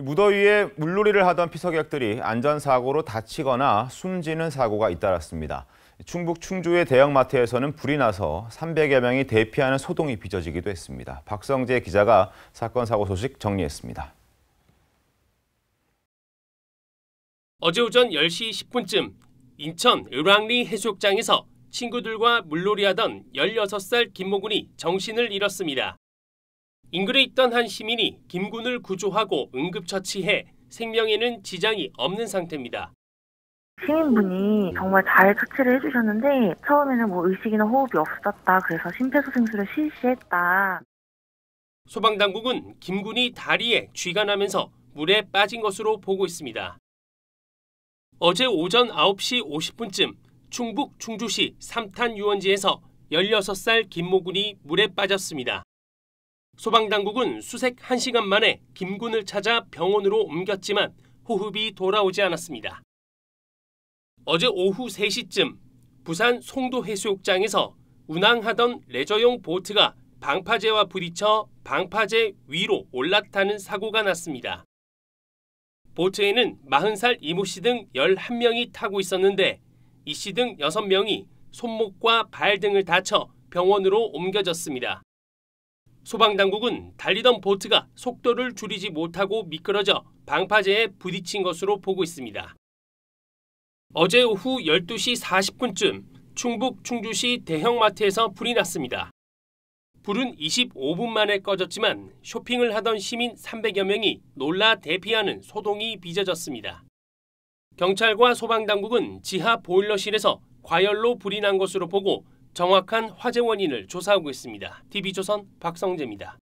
무더위에 물놀이를 하던 피서객들이 안전사고로 다치거나 숨지는 사고가 잇따랐습니다. 충북 충주의 대형마트에서는 불이 나서 300여 명이 대피하는 소동이 빚어지기도 했습니다. 박성재 기자가 사건 사고 소식 정리했습니다. 어제 오전 10시 10분쯤 인천 을왕리 해수욕장에서 친구들과 물놀이하던 16살 김모군이 정신을 잃었습니다. 인근에 있던 한 시민이 김군을 구조하고 응급처치해 생명에는 지장이 없는 상태입니다. 시민분이 정말 잘 처치를 해주셨는데 처음에는 뭐 의식이나 호흡이 없었다 그래서 심폐소생술을 실시했다. 소방당국은 김군이 다리에 쥐가 나면서 물에 빠진 것으로 보고 있습니다. 어제 오전 9시 50분쯤 충북 충주시 삼탄 유원지에서 16살 김모 군이 물에 빠졌습니다. 소방당국은 수색 1시간 만에 김군을 찾아 병원으로 옮겼지만 호흡이 돌아오지 않았습니다. 어제 오후 3시쯤 부산 송도해수욕장에서 운항하던 레저용 보트가 방파제와 부딪혀 방파제 위로 올라타는 사고가 났습니다. 보트에는 40살 이모 씨 등 11명이 타고 있었는데 이씨 등 6명이 손목과 발 등을 다쳐 병원으로 옮겨졌습니다. 소방당국은 달리던 보트가 속도를 줄이지 못하고 미끄러져 방파제에 부딪힌 것으로 보고 있습니다. 어제 오후 12시 40분쯤 충북 충주시 대형마트에서 불이 났습니다. 불은 25분 만에 꺼졌지만 쇼핑을 하던 시민 300여 명이 놀라 대피하는 소동이 빚어졌습니다. 경찰과 소방당국은 지하 보일러실에서 과열로 불이 난 것으로 보고 정확한 화재 원인을 조사하고 있습니다. TV조선 박성재입니다.